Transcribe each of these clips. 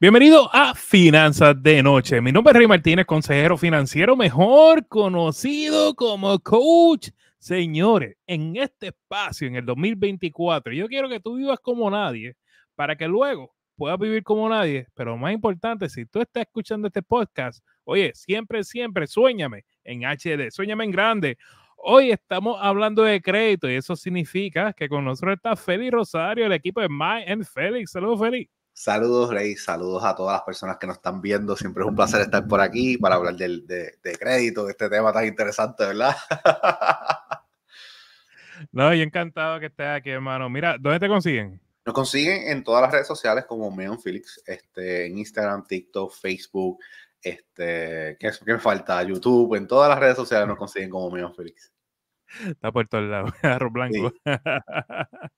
Bienvenido a Finanzas de Noche. Mi nombre es Rey Martínez, consejero financiero, mejor conocido como coach. Señores, en este espacio, en el 2024, yo quiero que tú vivas como nadie para que luego puedas vivir como nadie. Pero más importante, si tú estás escuchando este podcast, oye, siempre, siempre, suéñame en HD, suéñame en grande. Hoy estamos hablando de crédito y eso significa que con nosotros está Félix Rosario, el equipo de My and Félix. Saludos, Félix. Saludos, Rey. Saludos a todas las personas que nos están viendo. Siempre es un placer estar por aquí para hablar de, crédito, de este tema tan interesante, ¿verdad? No, yo encantado que estés aquí, hermano. Mira, ¿dónde te consiguen? Nos consiguen en todas las redes sociales como Meon Felix, este, en Instagram, TikTok, Facebook, este, ¿qué, ¿qué, me falta? YouTube, en todas las redes sociales nos consiguen como Meon Felix. Está por todos lado, arroz blanco.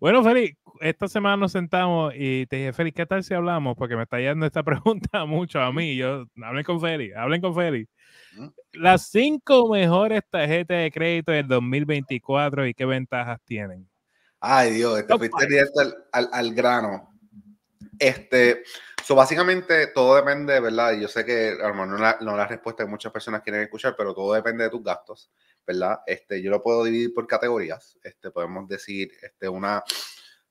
bueno, Félix, esta semana nos sentamos y te dije, Félix, ¿qué tal si hablamos? Porque me está yendo esta pregunta mucho a mí. Yo, hablen con Félix, hablen con Félix. Mm, Las cinco mejores tarjetas de crédito del 2024 y qué ventajas tienen. Ay, Dios, te este, fuiste directo al, grano. Este, so básicamente todo depende, ¿verdad? Yo sé que no la, no la respuesta que muchas personas quieren escuchar, pero todo depende de tus gastos ¿verdad? Este, yo lo puedo dividir por categorías. Este, podemos decir este, una,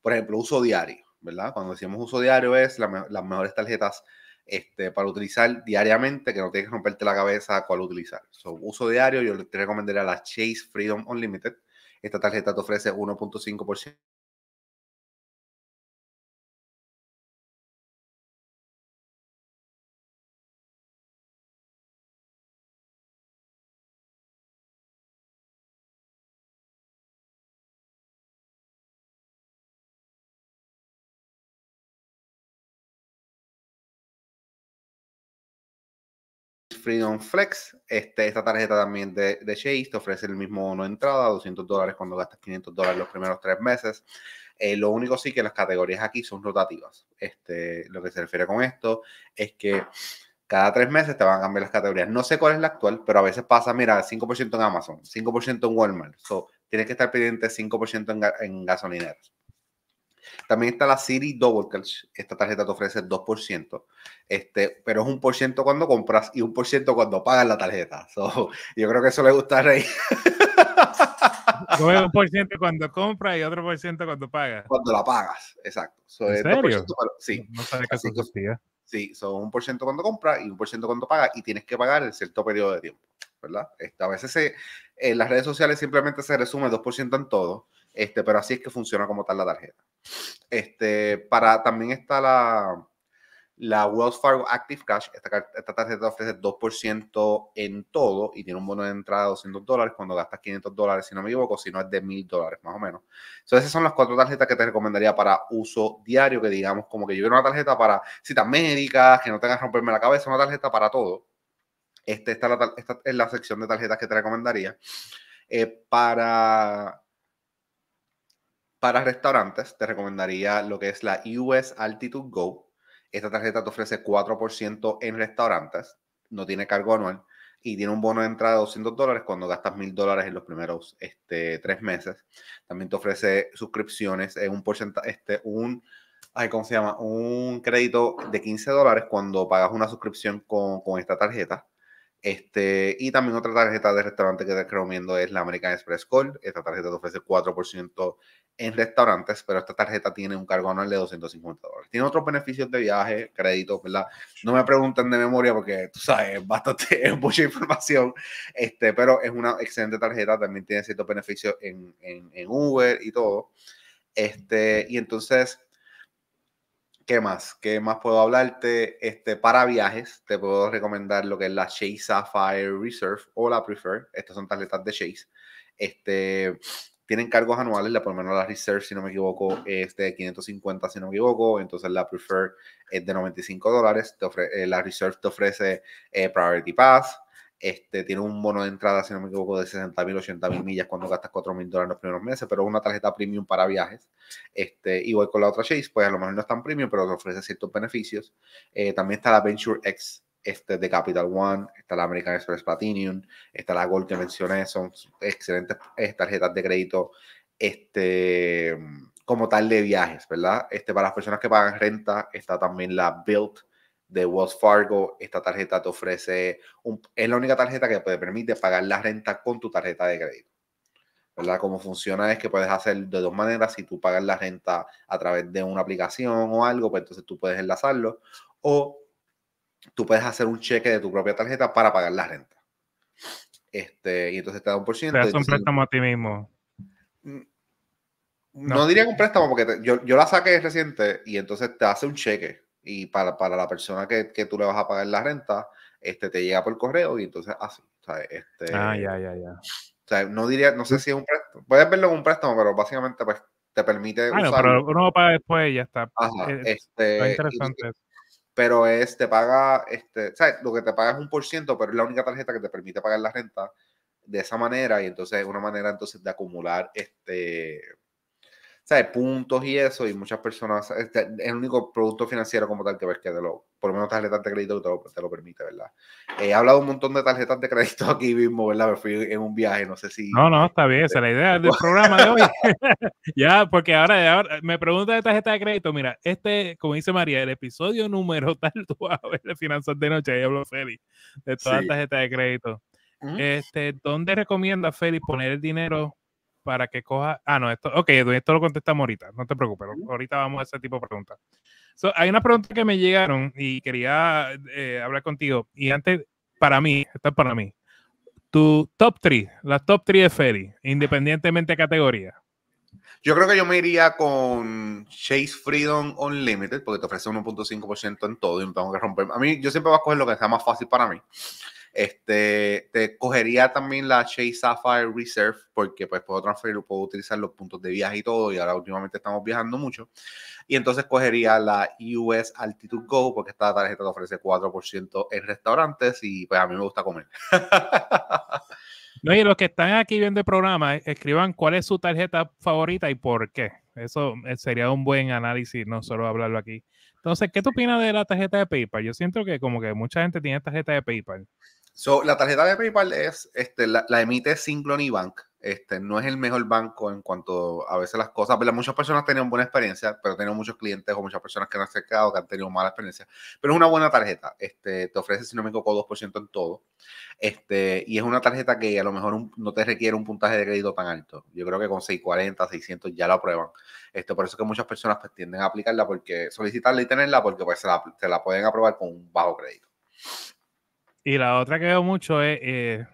por ejemplo, uso diario, ¿verdad? Cuando decimos uso diario es las mejores tarjetas este, para utilizar diariamente, que no tienes que romperte la cabeza cuál utilizar. uso diario, yo te recomendaría la Chase Freedom Unlimited. Esta tarjeta te ofrece 1.5% Freedom Flex. Este, esta tarjeta también de, de Chase te ofrece el mismo bono de entrada, 200 dólares cuando gastas 500 dólares los primeros tres meses. Eh, lo único sí que las categorías aquí son rotativas. Este, lo que se refiere con esto es que cada tres meses te van a cambiar las categorías. No sé cuál es la actual, pero a veces pasa, mira, 5% en Amazon, 5% en Walmart. tienes que estar pendiente 5% en, gasolineros en gasolineras. También está la City Double Cash. Esta tarjeta te ofrece 2%. Este, pero es un por ciento cuando compras y un por ciento cuando pagas la tarjeta. yo creo que eso le gusta a Rey. un por ciento cuando compras y otro por ciento cuando pagas. Cuando la pagas, exacto. ¿En serio? sí. No Sí, son un por ciento cuando compras y un por ciento cuando pagas y tienes que pagar en cierto periodo de tiempo, ¿verdad? Este, a veces en las redes sociales simplemente se resume 2% en todo este, pero así es que funciona como tal la tarjeta. Este, para, también está la, la Wells Fargo Active Cash. Esta, tarjeta ofrece 2% en todo y tiene un bono de entrada de 200 dólares cuando gastas 500 dólares, si no me equivoco, si no es de 1000 dólares más o menos. Entonces, esas son las cuatro tarjetas que te recomendaría para uso diario, que digamos como que yo quiero una tarjeta para citas médicas, que no tengas que romperme la cabeza, una tarjeta para todo. Este, esta, esta es la sección de tarjetas que te recomendaría. Eh, para para restaurantes, te recomendaría lo que es la US Altitude Go. Esta tarjeta te ofrece 4% en restaurantes, no tiene cargo anual y tiene un bono de entrada de 200 dólares cuando gastas 1000 dólares en los primeros este, tres meses. También te ofrece suscripciones, en un porcentaje, este, un, se llama? Un crédito de 15 dólares cuando pagas una suscripción con, esta tarjeta. Este, y también otra tarjeta de restaurante que te recomiendo es la American Express Gold. Esta tarjeta te ofrece 4% en restaurantes, pero esta tarjeta tiene un cargo anual de 250 dólares. Tiene otros beneficios de viaje, créditos, ¿verdad? No me preguntan de memoria porque, tú sabes, bastante, mucha información, este, pero es una excelente tarjeta, también tiene ciertos beneficios en, en, en Uber y todo. Este, y entonces, ¿qué más? ¿Qué más puedo hablarte? Este, para viajes, te puedo recomendar lo que es la Chase Sapphire Reserve o la Prefer. Estas son tarjetas de Chase. Este, tienen cargos anuales, la por lo menos la Reserve, si no me equivoco, es de 550, si no me equivoco, entonces la Prefer es de 95 dólares, eh, la Reserve te ofrece eh, Priority Pass, este, tiene un bono de entrada, si no me equivoco, de 60 mil, 80 mil millas cuando gastas 4 mil dólares en los primeros meses, pero una tarjeta premium para viajes. Este, igual con la otra Chase, pues a lo mejor no es tan premium, pero te ofrece ciertos beneficios. Eh, también está la Venture X, este es de Capital One, está la American Express Platinum, está la Gold que mencioné, son excelentes eh, tarjetas de crédito este, como tal de viajes, ¿verdad? Este, para las personas que pagan renta está también la Built de Wells Fargo. Esta tarjeta te ofrece, es la única tarjeta que te permite pagar la renta con tu tarjeta de crédito. ¿verdad? Cómo funciona es que puedes hacer de dos maneras. Si tú pagas la renta a través de una aplicación o algo, pues entonces tú puedes enlazarlo. O tú puedes hacer un cheque de tu propia tarjeta para pagar la renta. Este, y entonces te da un por ciento. Te un préstamo a ti mismo. Mm, no, diría que un préstamo, porque yo, yo, la saqué reciente y entonces te hace un cheque. Y para, para la persona que, que, tú le vas a pagar la renta, este te llega por correo y entonces así. Este, ah, ya, ya, ya. O sea, no diría, no sé si es un préstamo. Puedes verlo como un préstamo, pero básicamente pues te permite. No, pero uno paga después y ya está. Eh, este, está interesante pero es, te paga, este, ¿sabes? Lo que te paga es un por ciento, pero es la única tarjeta que te permite pagar la renta de esa manera y entonces es una manera entonces de acumular este ¿sabes? puntos y eso, y muchas personas, este, es el único producto financiero como tal que ves que te lo, por lo menos tarjetas de crédito te lo, permite, ¿verdad? he hablado un montón de tarjetas de crédito aquí mismo, ¿verdad? Me fui en un viaje, no sé si... No, no, está bien, esa es la idea del programa de hoy. ya, porque ahora, ahora me pregunta de tarjeta de crédito, mira, este, como dice María, el episodio número tal, tú a ver de finanzas de noche, ahí habló Félix, de todas las tarjetas de crédito. Este, ¿Dónde recomienda Félix poner el dinero para que coja. Ah, no, esto, ok, esto lo contestamos ahorita, no te preocupes, ahorita vamos a ese tipo de preguntas. hay una pregunta que me llegaron y quería eh, hablar contigo. Y antes, para mí, está es para mí. Tu top 3, la top 3 de Ferry, independientemente de categoría. Yo creo que yo me iría con Chase Freedom Unlimited, porque te ofrece 1.5% en todo y no tengo que romper. A mí, yo siempre voy a coger lo que sea más fácil para mí. Este, te cogería también la Chase Sapphire Reserve porque pues puedo transferirlo, puedo utilizar los puntos de viaje y todo y ahora últimamente estamos viajando mucho. Y entonces cogería la US Altitude Go porque esta tarjeta te ofrece 4% en restaurantes y pues a mí me gusta comer. No, y los que están aquí viendo el programa, eh, escriban cuál es su tarjeta favorita y por qué. Eso eh, sería un buen análisis, no solo hablarlo aquí. Entonces, ¿qué tú opinas de la tarjeta de PayPal? Yo siento que como que mucha gente tiene tarjeta de PayPal. So, la tarjeta de PayPal es, este, la, la emite Synchrony Bank. Este, no es el mejor banco en cuanto a veces las cosas, pero muchas personas tienen buena experiencia, pero tengo muchos clientes o muchas personas que han acercado que han tenido mala experiencia, pero es una buena tarjeta, este, te ofrece, si no me equivoco, 2% en todo, este, y es una tarjeta que a lo mejor no te requiere un puntaje de crédito tan alto, yo creo que con 640, 600 ya la aprueban, este, por eso es que muchas personas pues, tienden a aplicarla, porque solicitarla y tenerla, porque pues se la, se la pueden aprobar con un bajo crédito. Y la otra que veo mucho es, eh,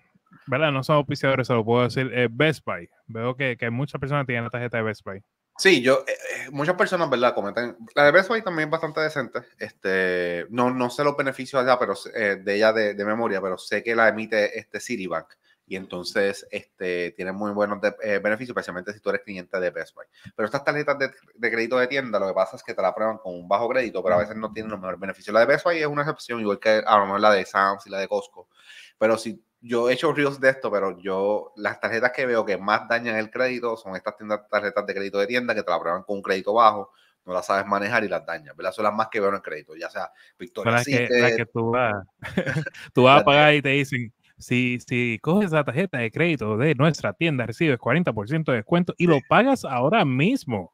¿verdad? No son auspiciadores, se lo puedo decir, es Best Buy. Veo que, que muchas personas tienen la tarjeta de Best Buy. Sí, yo, eh, eh, muchas personas, ¿verdad? Comentan. La de Best Buy también es bastante decente. Este, no, no sé los beneficios allá, pero de ella de, memoria, pero sé que la emite este Citibank y entonces este, tiene muy buenos eh, beneficios, especialmente si tú eres cliente de Best Buy. Pero estas tarjetas de, crédito de tienda, lo que pasa es que te la prueban con un bajo crédito, pero a veces no tienen los mejores beneficios. La de Best Buy es una excepción, igual que a lo mejor la de Sam's y la de Costco. Pero si yo he hecho ríos de esto, pero yo las tarjetas que veo que más dañan el crédito son estas tiendas, tarjetas de crédito de tienda que te la prueban con un crédito bajo, no las sabes manejar y las dañas, ¿verdad? Son las más que veo en el crédito, ya sea Victoria. Las que, tú vas, tú vas a pagar y te dicen, si, si coges la tarjeta de crédito de nuestra tienda, recibes 40% de descuento y lo pagas ahora mismo.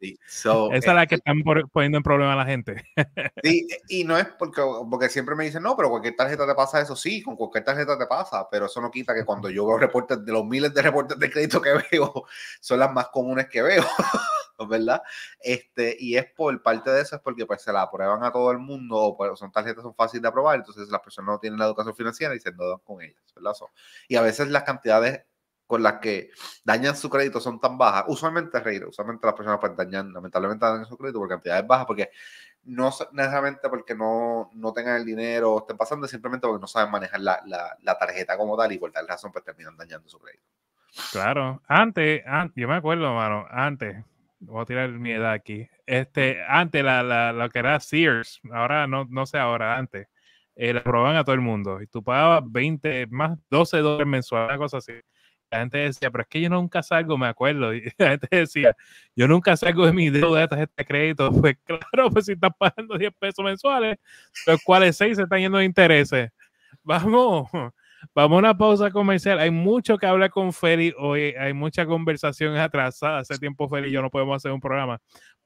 Sí, Esa es la que este están poniendo en problema a la gente. y no es porque, porque siempre me dicen, no, pero cualquier tarjeta te pasa eso. Sí, con cualquier tarjeta te pasa, pero eso no quita que cuando yo veo reportes de los miles de reportes de crédito que veo, son las más comunes que veo, ¿verdad? Este, y es por parte de eso, es porque pues, se la aprueban a todo el mundo, o pues, son tarjetas son fáciles de aprobar, entonces las personas no tienen la educación financiera y se quedan con ellas, ¿verdad? y a veces las cantidades con las que dañan su crédito son tan bajas, usualmente reír, usualmente las personas pues dañan, lamentablemente dañan su crédito por cantidades bajas, porque no necesariamente porque no, no tengan el dinero o estén pasando, simplemente porque no saben manejar la, la, tarjeta como tal y por tal razón pues terminan dañando su crédito. Claro, antes, antes yo me acuerdo, mano, antes, voy a tirar mi edad aquí, este, antes la, la, lo que era Sears, ahora no, no sé ahora, antes, eh, la probaban a todo el mundo y tú pagabas 20, más 12 dólares mensuales, una cosa así la gente decía, pero es que yo nunca salgo, me acuerdo, y la gente decía, yo nunca salgo de mi deuda de tarjeta de crédito. Pues claro, pues si estás pagando 10 pesos mensuales, los cuales 6 se están yendo de intereses. Vamos, vamos a una pausa comercial. Hay mucho que hablar con Feli hoy, hay mucha conversación atrasada. Hace tiempo Feli y yo no podemos hacer un programa,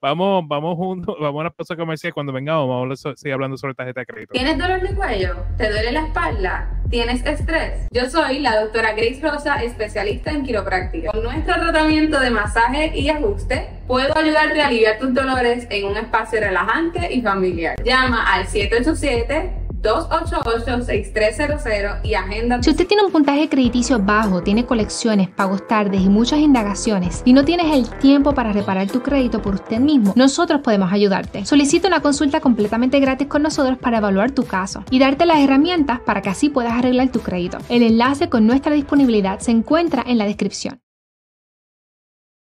Vamos, vamos juntos, vamos a una pausa comercial. Cuando vengamos, vamos a seguir hablando sobre tarjeta de crédito. ¿Tienes dolor de cuello? ¿Te duele la espalda? ¿Tienes estrés? Yo soy la doctora Grace Rosa, especialista en quiropráctica. Con nuestro tratamiento de masaje y ajuste, puedo ayudarte a aliviar tus dolores en un espacio relajante y familiar. Llama al 787 288-6300 y agenda. Si usted tiene un puntaje crediticio bajo, tiene colecciones, pagos tardes y muchas indagaciones y no tienes el tiempo para reparar tu crédito por usted mismo, nosotros podemos ayudarte. Solicita una consulta completamente gratis con nosotros para evaluar tu caso y darte las herramientas para que así puedas arreglar tu crédito. El enlace con nuestra disponibilidad se encuentra en la descripción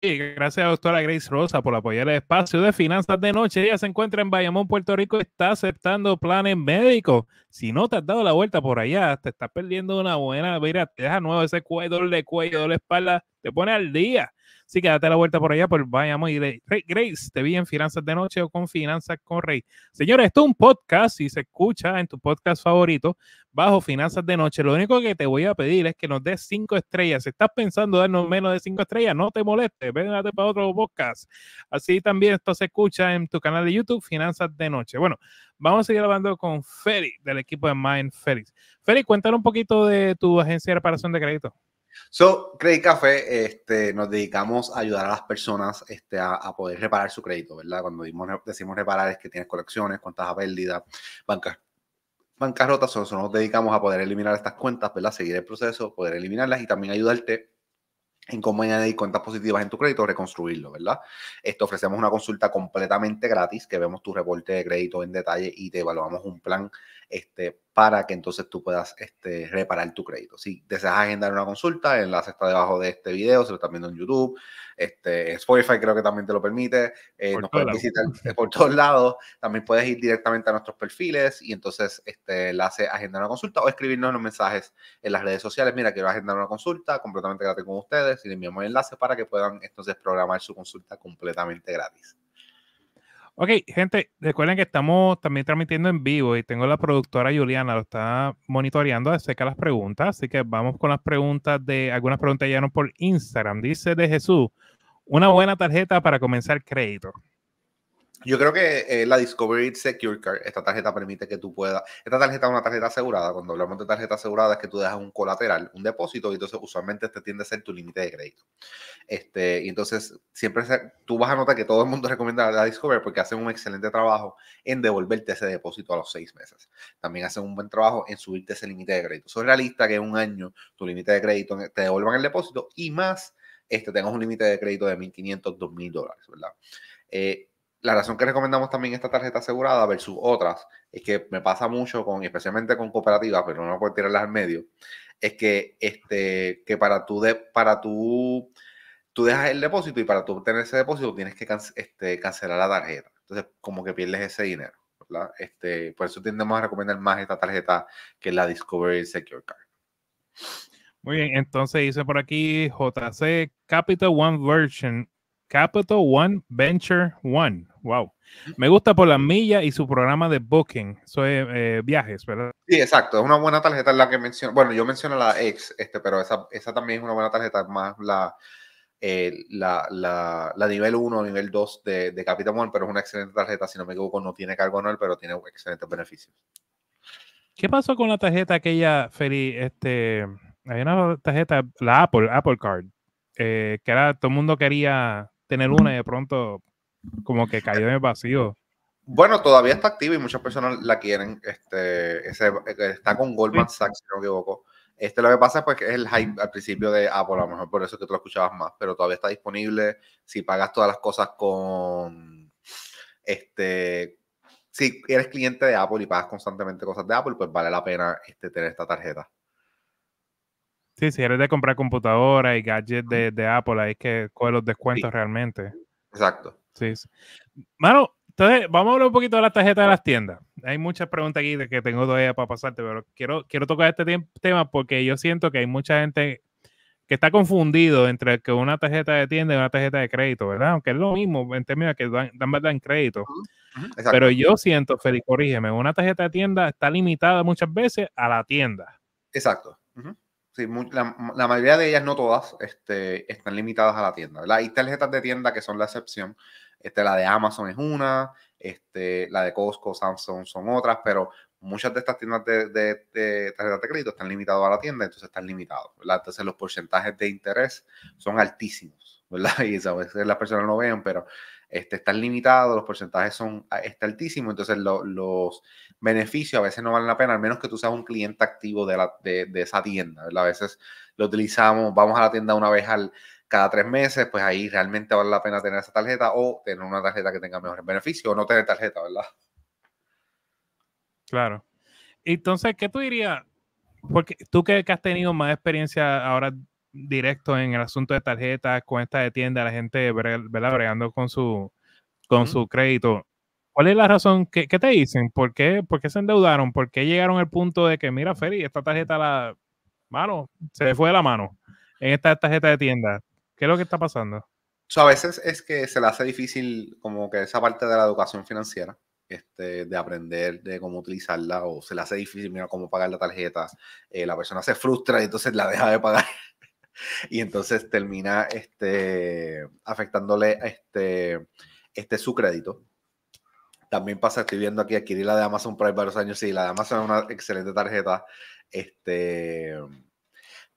gracias a doctora Grace Rosa por apoyar el espacio de finanzas de noche. Ella se encuentra en Bayamón, Puerto Rico, está aceptando planes médicos. Si no te has dado la vuelta por allá, te estás perdiendo una buena. Mira, te deja nuevo ese cuello, doble cuello, doble espalda, te pone al día. Así que date la vuelta por allá pues Vayamos y Rey Grace. Te vi en Finanzas de Noche o con Finanzas con Rey. Señores, esto es un podcast y se escucha en tu podcast favorito bajo Finanzas de Noche. Lo único que te voy a pedir es que nos des cinco estrellas. Si estás pensando darnos menos de cinco estrellas, no te molestes. Véngate para otro podcast. Así también esto se escucha en tu canal de YouTube, Finanzas de Noche. Bueno, Vamos a seguir hablando con Félix, del equipo de Mind Félix. Félix, cuéntanos un poquito de tu agencia de reparación de crédito. So, Credit Café, este, nos dedicamos a ayudar a las personas este, a, poder reparar su crédito, ¿verdad? Cuando decimos reparar es que tienes colecciones, cuentas a pérdida, bancas bancarrotas, Nosotros nos dedicamos a poder eliminar estas cuentas, ¿verdad? Seguir el proceso, poder eliminarlas y también ayudarte en cómo añadir cuentas positivas en tu crédito, reconstruirlo, ¿verdad? Esto ofrecemos una consulta completamente gratis que vemos tu reporte de crédito en detalle y te evaluamos un plan este, para que entonces tú puedas este, reparar tu crédito. Si deseas agendar una consulta, el enlace está debajo de este video, se lo están viendo en YouTube, este, Spotify creo que también te lo permite, eh, nos puedes visitar eh, por todos lados, también puedes ir directamente a nuestros perfiles y entonces este enlace agendar una consulta o escribirnos los mensajes en las redes sociales, mira, quiero agendar una consulta completamente gratis con ustedes y les enviamos el enlace para que puedan entonces programar su consulta completamente gratis. Ok, gente, recuerden que estamos también transmitiendo en vivo y tengo la productora Juliana, lo está monitoreando acerca de las preguntas, así que vamos con las preguntas de, algunas preguntas ya llegaron por Instagram, dice de Jesús, una buena tarjeta para comenzar crédito. Yo creo que eh, la Discovery Secure Card, esta tarjeta permite que tú puedas. Esta tarjeta es una tarjeta asegurada. Cuando hablamos de tarjeta asegurada, es que tú dejas un colateral, un depósito, y entonces usualmente este tiende a ser tu límite de crédito. Este, y entonces siempre tú vas a notar que todo el mundo recomienda la Discovery porque hacen un excelente trabajo en devolverte ese depósito a los seis meses. También hacen un buen trabajo en subirte ese límite de crédito. Eso es realista que en un año tu límite de crédito te devuelvan el depósito y más este, tengas un límite de crédito de 1.500, 2.000 dólares, ¿verdad? Eh, la razón que recomendamos también esta tarjeta asegurada versus otras es que me pasa mucho con, especialmente con cooperativas, pero no puedo tirarlas al medio, es que, este, que para tú, de, para tú, tú dejas el depósito y para tú obtener ese depósito tienes que este, cancelar la tarjeta. Entonces, como que pierdes ese dinero. Este, por eso tendemos a recomendar más esta tarjeta que la Discovery Secure Card. Muy bien, entonces dice por aquí JC Capital One Version Capital One Venture One. Wow. Me gusta por la milla y su programa de booking. Eso es eh, viajes, ¿verdad? Sí, exacto. Es una buena tarjeta la que menciono. Bueno, yo menciono la X, este, pero esa, también es una buena tarjeta. Más la, eh, la, nivel 1, nivel 2 de, Capital One, pero es una excelente tarjeta. Si no me equivoco, no tiene cargo anual, pero tiene excelentes beneficios. ¿Qué pasó con la tarjeta aquella, Feli? Este, hay una tarjeta, la Apple, Apple Card, eh, que era, todo el mundo quería tener una de pronto como que cayó en el vacío. Bueno, todavía está activa y muchas personas la quieren. Este, eh, está con Goldman Sachs, si no me equivoco. Este, lo que pasa es pues, que es el hype al principio de Apple, a lo mejor por eso que tú lo escuchabas más, pero todavía está disponible. Si pagas todas las cosas con. Este, si eres cliente de Apple y pagas constantemente cosas de Apple, pues vale la pena este, tener esta tarjeta. Sí, si eres de comprar computadoras y gadgets de, Apple, ahí es que coge los descuentos realmente. Exacto. Sí, Mano, entonces vamos a hablar un poquito de las tarjetas de las tiendas. Hay muchas preguntas aquí que tengo todavía para pasarte, pero quiero, quiero tocar este tema porque yo siento que hay mucha gente que está confundido entre que una tarjeta de tienda y una tarjeta de crédito, ¿verdad? Aunque es lo mismo en términos de que dan, dan, dan crédito. Pero yo siento, Felipe, corrígeme, una tarjeta de tienda está limitada muchas veces a la tienda. Exacto. Sí, la, mayoría de ellas, no todas, este, están limitadas a la tienda. ¿verdad? Hay tarjetas de tienda que son la excepción. Este, la de Amazon es una, este, la de Costco, Samsung son otras, pero muchas de estas tiendas de, de, de tarjetas de crédito están limitadas a la tienda, entonces están limitados. Entonces los porcentajes de interés son altísimos, ¿verdad? Y a veces las personas no ven pero este, están limitados, los porcentajes son ah, altísimos, entonces los beneficios a veces no valen la pena, al menos que tú seas un cliente activo de, esa tienda. ¿verdad? A veces lo utilizamos, vamos a la tienda una vez al, cada tres meses, pues ahí realmente vale la pena tener esa tarjeta o tener una tarjeta que tenga mejores beneficios o no tener tarjeta, ¿verdad? Claro. Entonces, ¿qué tú dirías? Porque tú que has tenido más experiencia ahora directo en el asunto de tarjetas, cuentas de tienda, la gente ¿verdad? bregando con su, con su crédito. ¿Cuál es la razón? ¿Qué, te dicen? ¿Por qué, ¿Por se endeudaron? ¿Por qué llegaron al punto de que, mira, Ferry, esta tarjeta la mano, se le fue de la mano en esta tarjeta de tienda? ¿Qué es lo que está pasando? a veces es que se le hace difícil como que esa parte de la educación financiera, este, de aprender de cómo utilizarla, o se le hace difícil, mira, cómo pagar la tarjeta. Eh, la persona se frustra y entonces la deja de pagar y entonces termina este, afectándole este, este su crédito. También pasa, estoy viendo aquí, adquirir la de Amazon Prime varios años, sí, la de Amazon es una excelente tarjeta, este,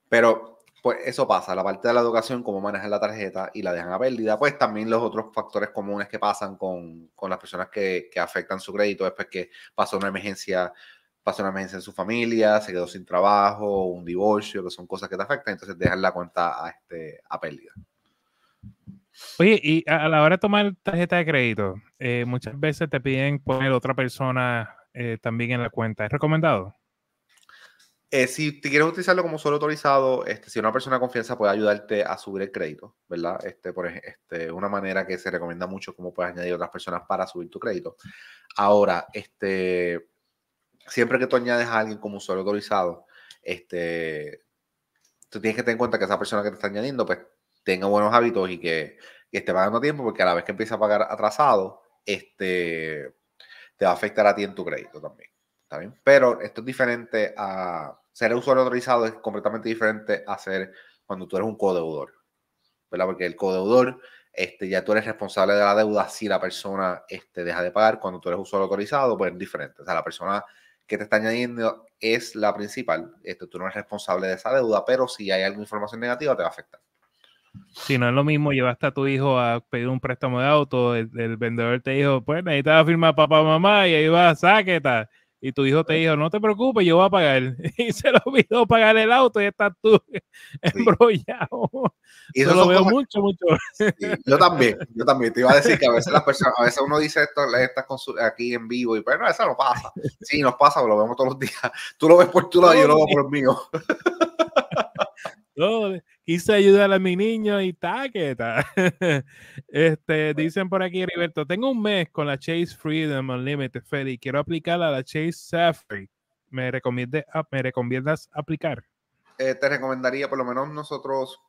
pero pues eso pasa, la parte de la educación, cómo manejan la tarjeta y la dejan a pérdida, pues también los otros factores comunes que pasan con, con las personas que, que, afectan su crédito después que pasa una emergencia pasó una emergencia en su familia, se quedó sin trabajo, un divorcio, que son cosas que te afectan, entonces dejan la cuenta a, este, a pérdida. Oye, y a la hora de tomar tarjeta de crédito, eh, muchas veces te piden poner otra persona eh, también en la cuenta. ¿Es recomendado? Eh, si te quieres utilizarlo como solo autorizado, este, si una persona de confianza puede ayudarte a subir el crédito, ¿verdad? Este, por este, una manera que se recomienda mucho, como puedes añadir otras personas para subir tu crédito. Ahora, este, siempre que tú añades a alguien como usuario autorizado, este, tú tienes que tener en cuenta que esa persona que te está añadiendo, pues, tenga buenos hábitos y que, esté pagando a tiempo, porque a la vez que empieza a pagar atrasado, este, te va a afectar a ti en tu crédito también. ¿Está Pero esto es diferente a ser usuario autorizado, es completamente diferente a ser cuando tú eres un codeudor, ¿verdad? Porque el codeudor, este, ya tú eres responsable de la deuda si la persona este, deja de pagar. Cuando tú eres usuario autorizado, pues es diferente. O sea, la persona que te está añadiendo es la principal. Esto, tú no eres responsable de esa deuda, pero si hay alguna información negativa te va a afectar. Si no es lo mismo, llevaste a tu hijo a pedir un préstamo de auto, el, vendedor te dijo, pues necesitas firmar papá mamá y ahí va, tal y tu hijo te dijo, no te preocupes, yo voy a pagar. Y se lo olvidó pagar el auto y estás tú embrollado. Y eso lo veo mucho, mucho. yo también, yo también. Te iba a decir que a veces las personas, a veces uno dice esto, estas aquí en vivo, y bueno, pues, eso no pasa. Sí, nos pasa, lo vemos todos los días. Tú lo ves por tu lado, y yo lo veo por el mío. Oh, quise ayudar a mi niño y taqueta. Este, dicen por aquí, Heriberto, tengo un mes con la Chase Freedom Unlimited, Feli. Quiero aplicar a la Chase Safari. ¿Me, ah, recomiendas aplicar? Eh, te recomendaría, por lo menos nosotros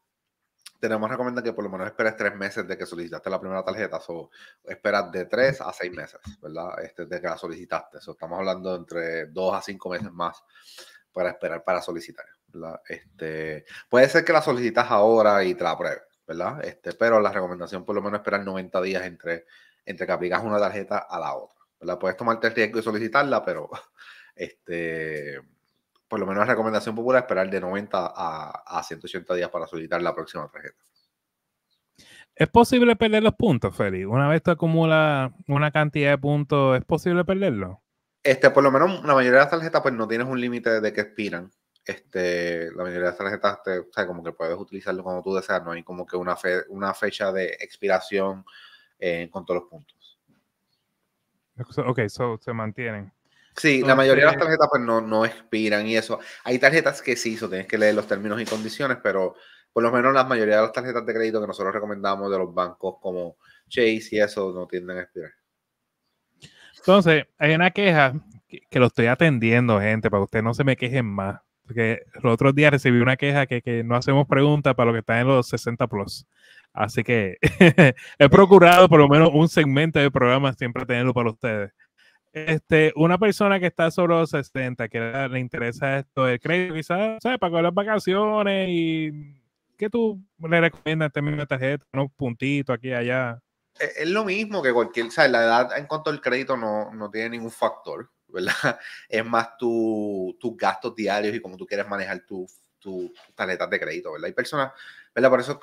tenemos recomendar que por lo menos esperes tres meses de que solicitaste la primera tarjeta. o esperas de tres a seis meses, ¿verdad? Este, de que la solicitaste. estamos hablando entre dos a cinco meses más para esperar para solicitar. Este, puede ser que la solicitas ahora y te la pruebes, ¿verdad? Este, pero la recomendación por lo menos esperar 90 días entre, entre que aplicas una tarjeta a la otra, Puedes tomarte el riesgo y solicitarla, pero este, por lo menos la recomendación popular es esperar de 90 a, 180 días para solicitar la próxima tarjeta. ¿Es posible perder los puntos, Feli? Una vez tú acumulas una cantidad de puntos, ¿es posible perderlo? Este, por lo menos la mayoría de las tarjetas pues no tienes un límite de que expiran. Este, la mayoría de las tarjetas, como que puedes utilizarlo cuando tú deseas, no hay como que una, una fecha de expiración eh, con todos los puntos. Ok, so se mantienen. Sí, la mayoría de las tarjetas pues no, expiran y eso. Hay tarjetas que sí, eso tienes que leer los términos y condiciones, pero por lo menos la mayoría de las tarjetas de crédito que nosotros recomendamos de los bancos como Chase y eso no tienden a expirar. Entonces, hay una queja que, que lo estoy atendiendo, gente, para que ustedes no se me quejen más porque los otros días recibí una queja que, no hacemos preguntas para los que están en los 60 plus. Así que he procurado por lo menos un segmento del programa siempre tenerlo para ustedes. Este, una persona que está sobre los 60, que le interesa esto del crédito, quizás, ¿sabes? Para las vacaciones y ¿qué tú le recomiendas en una tarjeta? Unos puntito aquí allá. Es, lo mismo que cualquier, ¿sabes? la edad en cuanto al crédito no, no tiene ningún factor. ¿verdad? Es más tus gastos diarios y cómo tú quieres manejar tus tarjetas de crédito, ¿verdad? Hay personas, ¿verdad? Por eso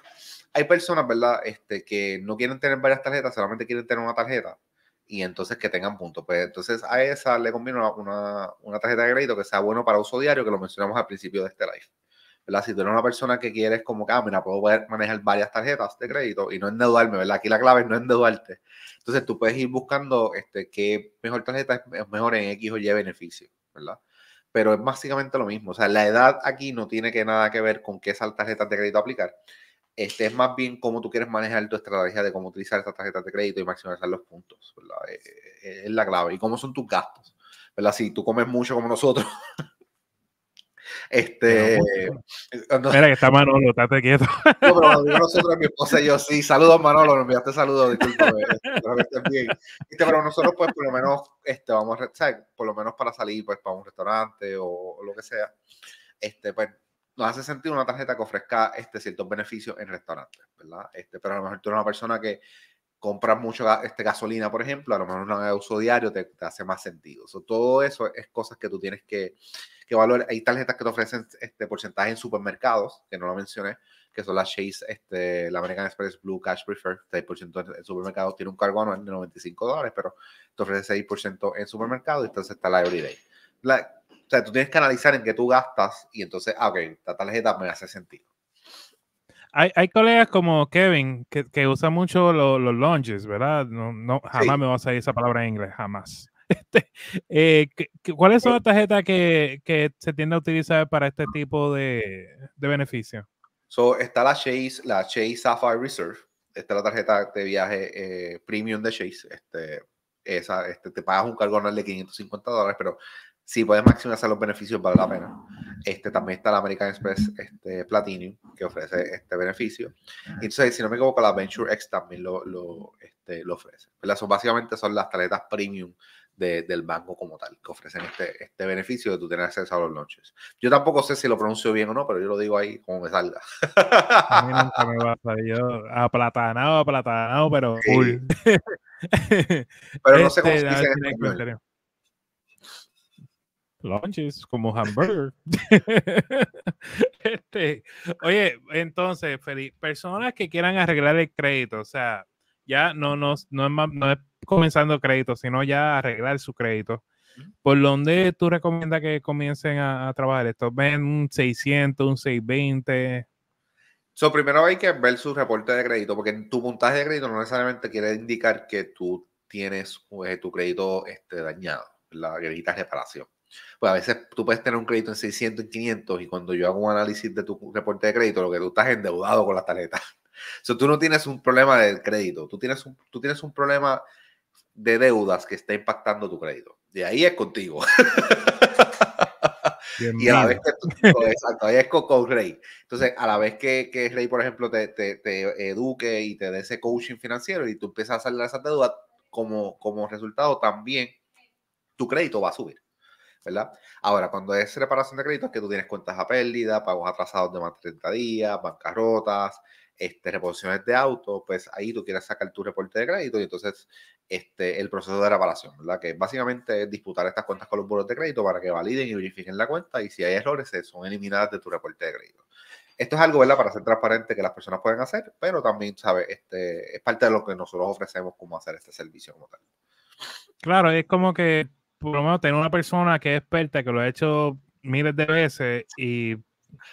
hay personas, ¿verdad? Este, que no quieren tener varias tarjetas, solamente quieren tener una tarjeta y entonces que tengan puntos. Pues entonces a esa le conviene una, una tarjeta de crédito que sea bueno para uso diario, que lo mencionamos al principio de este live. Si tú eres una persona que quieres como cámara, ah, puedo poder manejar varias tarjetas de crédito y no endeudarme, ¿verdad? Aquí la clave es no endeudarte. Entonces tú puedes ir buscando este, qué mejor tarjeta es mejor en X o Y beneficio, ¿verdad? Pero es básicamente lo mismo. O sea, la edad aquí no tiene que nada que ver con qué esas tarjetas de crédito aplicar. Este es más bien cómo tú quieres manejar tu estrategia de cómo utilizar estas tarjetas de crédito y maximizar los puntos, ¿verdad? Eh, eh, es, la clave. Y cómo son tus gastos, ¿verdad? Si tú comes mucho como nosotros, este. Eh, Mira que está Manolo, estate quieto. No, pero digo nosotros, mi esposa y yo, sí, saludos Manolo, me enviaste saludos, disculpa, eh, este, pero nosotros, pues, por lo menos, este, vamos a, por lo menos para salir, pues, para un restaurante o, lo que sea, este, pues, nos hace sentir una tarjeta que ofrezca este, ciertos beneficios en restaurantes, ¿verdad? Este, pero a lo mejor tú eres una persona que compras mucho este, gasolina, por ejemplo, a lo mejor no de uso diario te, hace más sentido. So, todo eso es cosas que tú tienes que, que valorar. Hay tarjetas que te ofrecen este porcentaje en supermercados, que no lo mencioné, que son las Chase, este, la American Express Blue Cash Prefer, 6% en supermercados, tiene un cargo anual de 95 dólares, pero te ofrece 6% en supermercados y entonces está la Everyday. o sea, tú tienes que analizar en qué tú gastas y entonces, ah, ok, esta tarjeta me hace sentido. Hay, hay colegas como Kevin que, que usa mucho los lounges, ¿verdad? No, no jamás me vas a salir esa palabra en inglés, jamás. Este, eh, ¿Cuáles son eh. las tarjetas que, que, se tiende a utilizar para este tipo de, de So, está la Chase, la Chase Sapphire Reserve. Esta es la tarjeta de viaje eh, premium de Chase. Este, esa, este, te pagas un cargo anual de 550 dólares, pero si puedes maximizar los beneficios, vale la pena. Este, también está la American Express este, Platinum, que ofrece este beneficio. Entonces, si no me equivoco, la Venture X también lo, lo, este, lo ofrece. Son, básicamente son las tarjetas premium de, del banco como tal, que ofrecen este, este beneficio de tú tener acceso a los noches. Yo tampoco sé si lo pronuncio bien o no, pero yo lo digo ahí como me salga. A mí nunca me va a salir yo aplatanado, aplatanado, pero uy. pero no sé cómo este, se dice en español. Launches, como hamburger. Este, oye, entonces, personas que quieran arreglar el crédito, o sea, ya no, no, no, es, no es comenzando crédito, sino ya arreglar su crédito. ¿Por dónde tú recomiendas que comiencen a, trabajar esto? ¿Ven un 600, un 620? So, primero hay que ver su reporte de crédito, porque tu puntaje de crédito no necesariamente quiere indicar que tú tienes eh, tu crédito este, dañado, la que necesitas reparación. Pues a veces tú puedes tener un crédito en 600, en 500 y cuando yo hago un análisis de tu reporte de crédito, lo que tú estás endeudado con la tarjeta. O sea, tú no tienes un problema de crédito, tú tienes un, tú tienes un problema de deudas que está impactando tu crédito. De ahí es contigo. y a la vez que pues, exacto, ahí es con, Rey. Entonces, a la vez que, que Rey, por ejemplo, te, te, eduque y te dé ese coaching financiero y tú empiezas a salir de esas deudas, como, como resultado también tu crédito va a subir. Ahora, cuando es reparación de crédito es que tú tienes cuentas a pérdida, pagos atrasados de más de 30 días, bancarrotas, este, reposiciones de auto, pues ahí tú quieres sacar tu reporte de crédito y entonces este, el proceso de reparación, ¿verdad? Que básicamente es disputar estas cuentas con los bolos de crédito para que validen y verifiquen la cuenta y si hay errores, se son eliminadas de tu reporte de crédito. Esto es algo, ¿verdad? Para ser transparente que las personas pueden hacer, pero también, ¿sabes? Este, es parte de lo que nosotros ofrecemos, como hacer este servicio como tal. Claro, es como que por lo menos tener una persona que es experta, que lo ha hecho miles de veces y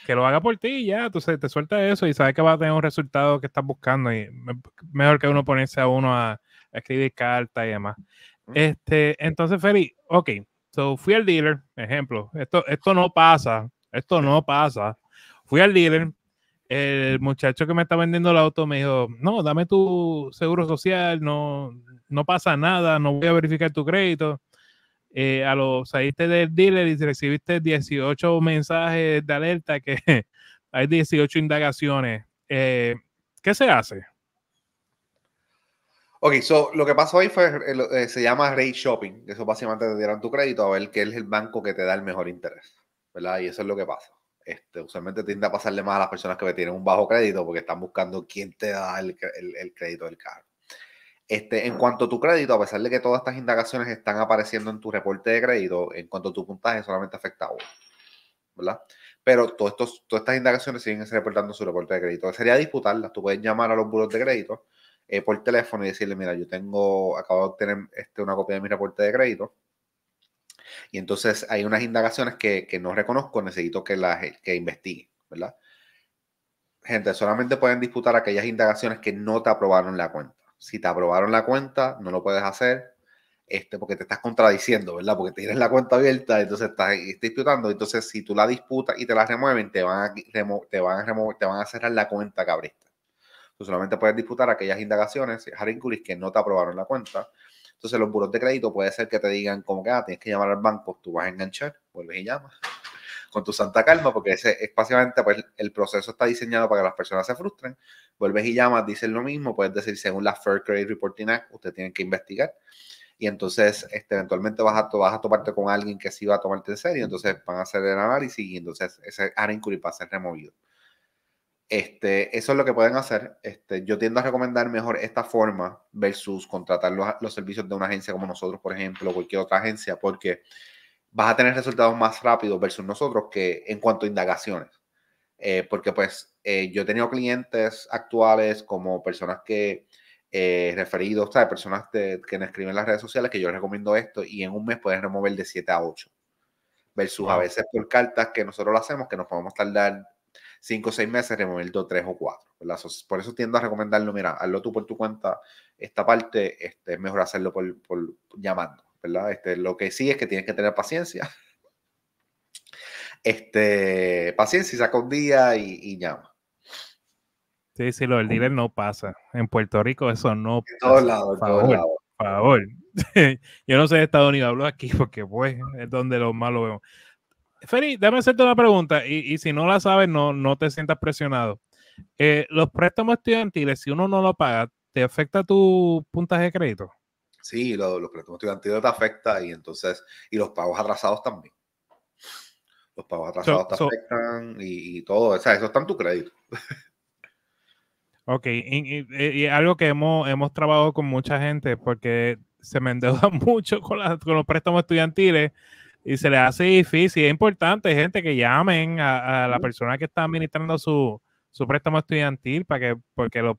que lo haga por ti ya, entonces te suelta eso y sabes que va a tener un resultado que estás buscando y mejor que uno ponerse a uno a, escribir cartas y demás. Mm. Este, entonces, Feli, ok, so fui al dealer, ejemplo, esto, esto no pasa, esto no pasa. Fui al dealer, el muchacho que me está vendiendo el auto me dijo, no, dame tu seguro social, no, no pasa nada, no voy a verificar tu crédito. Eh, a los saliste del dealer y recibiste 18 mensajes de alerta que hay 18 indagaciones. Eh, ¿Qué se hace? Ok, so lo que pasó ahí fue, eh, se llama rate shopping. Eso básicamente te dieron tu crédito a ver qué es el banco que te da el mejor interés, ¿verdad? Y eso es lo que pasa. Este, usualmente tiende a pasarle más a las personas que tienen un bajo crédito porque están buscando quién te da el, el crédito del carro. Este, en cuanto a tu crédito, a pesar de que todas estas indagaciones están apareciendo en tu reporte de crédito, en cuanto a tu puntaje solamente afecta a uno. ¿Verdad? Pero todas estas indagaciones siguen reportando su reporte de crédito. Sería disputarlas. Tú puedes llamar a los buros de crédito eh, por teléfono y decirle, mira, yo tengo, acabo de obtener este, una copia de mi reporte de crédito. Y entonces hay unas indagaciones que, que no reconozco, necesito que las que investiguen, ¿verdad? Gente, solamente pueden disputar aquellas indagaciones que no te aprobaron la cuenta si te aprobaron la cuenta, no lo puedes hacer, este, porque te estás contradiciendo, ¿verdad? Porque tienes la cuenta abierta, entonces estás, disputando, entonces si tú la disputas y te la remueven, te van a, te van a te van a cerrar la cuenta que abriste. Tú solamente puedes disputar aquellas indagaciones, Harry que no te aprobaron la cuenta. Entonces los buros de crédito puede ser que te digan como que ah, tienes que llamar al banco, tú vas a enganchar, vuelves y llamas con tu santa calma, porque ese es básicamente, pues el proceso está diseñado para que las personas se frustren. Vuelves y llamas, dicen lo mismo, puedes decir, según la Fair Credit Reporting Act, ustedes tienen que investigar. Y entonces, este, eventualmente vas a, vas a toparte con alguien que sí va a tomarte en serio, entonces van a hacer el análisis y entonces ese área va a ser removido. Este, eso es lo que pueden hacer. Este, yo tiendo a recomendar mejor esta forma versus contratar los, los, servicios de una agencia como nosotros, por ejemplo, o cualquier otra agencia, porque vas a tener resultados más rápidos versus nosotros que en cuanto a indagaciones. Eh, porque pues eh, yo he tenido clientes actuales como personas que eh, referidos, personas que me escriben en las redes sociales que yo les recomiendo esto y en un mes puedes remover de 7 a 8. Versus a veces por cartas que nosotros lo hacemos que nos podemos tardar 5 o 6 meses remover 2, 3 o 4. Por eso tiendo a recomendarlo, mira, hazlo tú por tu cuenta. Esta parte este, es mejor hacerlo por, por llamando. ¿verdad? Este, lo que sí es que tienes que tener paciencia. Este, paciencia y saca un día y, y llama. Sí, sí, lo del dealer no pasa. En Puerto Rico eso no pasa. Todos lados, todos lados. Por favor. Yo no sé de Estados Unidos, hablo aquí porque pues es donde los malos vemos. Feri, déjame hacerte una pregunta y, si no la sabes, no, no te sientas presionado. Eh, los préstamos estudiantiles, si uno no lo paga, ¿te afecta tu puntaje de crédito? Sí, los, préstamos estudiantiles te afecta y entonces, y los pagos atrasados también. Los pagos atrasados te afectan y, todo, eso está en tu crédito. Ok, y, algo que hemos, trabajado con mucha gente porque se me endeuda mucho con, los préstamos estudiantiles y se le hace difícil. Es importante, gente, que llamen a, la persona que está administrando su, su préstamo estudiantil para que, porque lo,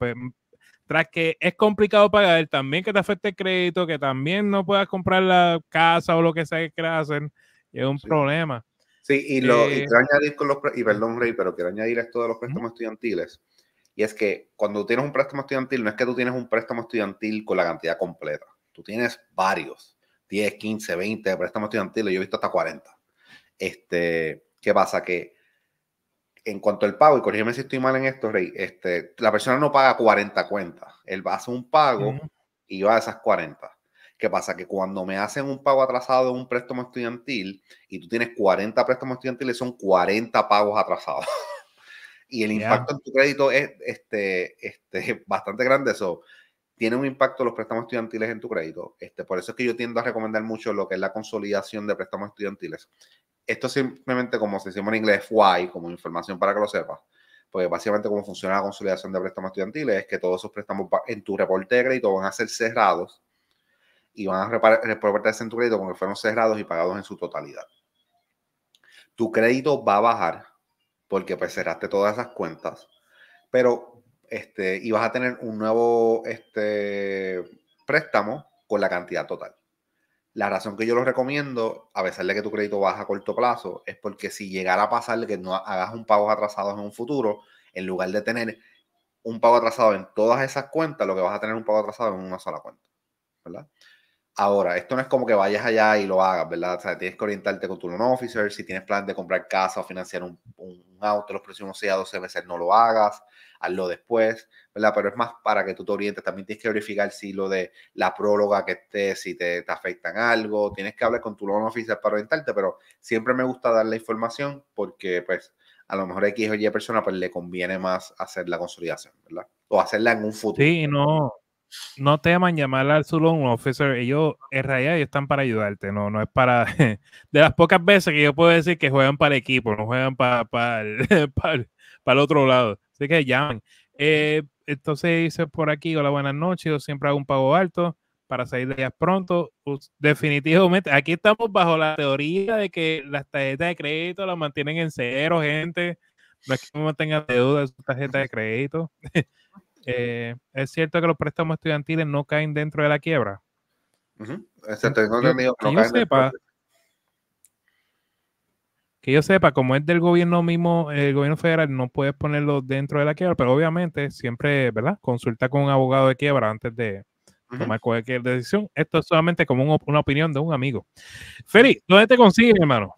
tras que es complicado pagar, también que te afecte el crédito, que también no puedas comprar la casa o lo que sea que quieras hacer, es un problema. Sí, y, lo, eh, quiero añadir con los, y perdón, Rey, pero quiero añadir esto de los préstamos estudiantiles. Y es que cuando tienes un préstamo estudiantil, no es que tú tienes un préstamo estudiantil con la cantidad completa. Tú tienes varios, 10, 15, 20 préstamos estudiantiles, yo he visto hasta 40. Este, ¿Qué pasa? Que en cuanto al pago, y corrígeme si estoy mal en esto, Rey, este, la persona no paga 40 cuentas. Él hace un pago y va a esas 40. ¿Qué pasa? Que cuando me hacen un pago atrasado de un préstamo estudiantil y tú tienes 40 préstamos estudiantiles, son 40 pagos atrasados. y el impacto en tu crédito es este, este, bastante grande. Eso tiene un impacto los préstamos estudiantiles en tu crédito. Este, por eso es que yo tiendo a recomendar mucho lo que es la consolidación de préstamos estudiantiles, esto simplemente como se dice en inglés FY, como información para que lo sepas. Porque básicamente cómo funciona la consolidación de préstamos estudiantiles es que todos esos préstamos en tu reporte de crédito van a ser cerrados y van a reportarse en tu crédito que fueron cerrados y pagados en su totalidad. Tu crédito va a bajar porque pues cerraste todas esas cuentas, pero este, y vas a tener un nuevo este, préstamo con la cantidad total. La razón que yo lo recomiendo, a pesar de que tu crédito baja a corto plazo, es porque si llegara a pasar que no hagas un pago atrasado en un futuro, en lugar de tener un pago atrasado en todas esas cuentas, lo que vas a tener un pago atrasado en una sola cuenta. Ahora, esto no es como que vayas allá y lo hagas, ¿verdad? O sea, tienes que orientarte con tu loan officer. Si tienes plan de comprar casa o financiar un, un auto los próximos 6 a 12 meses, no lo hagas hazlo después, ¿verdad? Pero es más para que tú te orientes. También tienes que verificar si lo de la prórroga que esté, si te, te afectan algo. Tienes que hablar con tu loan officer para orientarte, pero siempre me gusta dar la información porque, pues, a lo mejor X o Y persona pues, le conviene más hacer la consolidación, ¿verdad? O hacerla en un futuro. Sí, no. No teman llamar al su loan officer. Ellos, en realidad, ellos están para ayudarte. No, no es para. De las pocas veces que yo puedo decir que juegan para el equipo, no juegan para, para, para el otro lado. Así que llamen. Eh, entonces dice por aquí, hola, buenas noches, yo siempre hago un pago alto para salir de ellas pronto. definitivamente, aquí estamos bajo la teoría de que las tarjetas de crédito las mantienen en cero, gente. No es que no tengan deuda de su tarjeta de crédito. Eh, ¿Es cierto que los préstamos estudiantiles no caen dentro de la quiebra? no, sepa, que yo sepa, como es del gobierno mismo, el gobierno federal, no puedes ponerlo dentro de la quiebra, pero obviamente siempre, ¿verdad? Consulta con un abogado de quiebra antes de tomar cualquier decisión. Esto es solamente como una opinión de un amigo. Félix, ¿dónde te consiguen, hermano?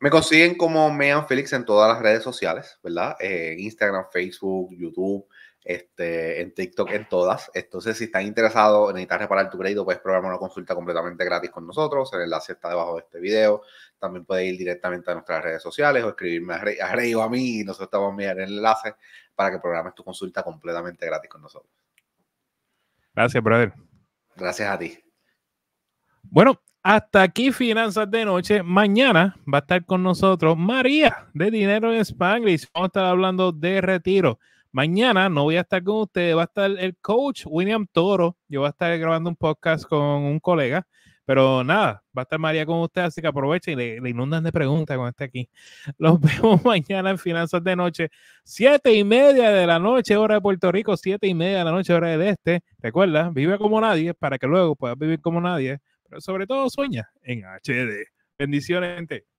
Me consiguen como Mean Félix en todas las redes sociales, ¿verdad? Eh, Instagram, Facebook, YouTube, este, en TikTok, en todas. Entonces, si están en necesitas reparar tu crédito, puedes programar una consulta completamente gratis con nosotros. El enlace está debajo de este video. También puedes ir directamente a nuestras redes sociales o escribirme a Rey, o a mí nosotros estamos en el enlace para que programes tu consulta completamente gratis con nosotros. Gracias, brother. Gracias a ti. Bueno, hasta aquí Finanzas de Noche. Mañana va a estar con nosotros María de Dinero en Spanglish. Vamos a estar hablando de retiro. Mañana no voy a estar con ustedes, va a estar el coach William Toro. Yo voy a estar grabando un podcast con un colega, pero nada, va a estar María con usted, así que aprovechen y le, inundan de preguntas cuando esté aquí. Los vemos mañana en Finanzas de Noche, siete y media de la noche, hora de Puerto Rico, siete y media de la noche, hora del este. Recuerda, vive como nadie para que luego puedas vivir como nadie, pero sobre todo sueña en HD. Bendiciones, gente.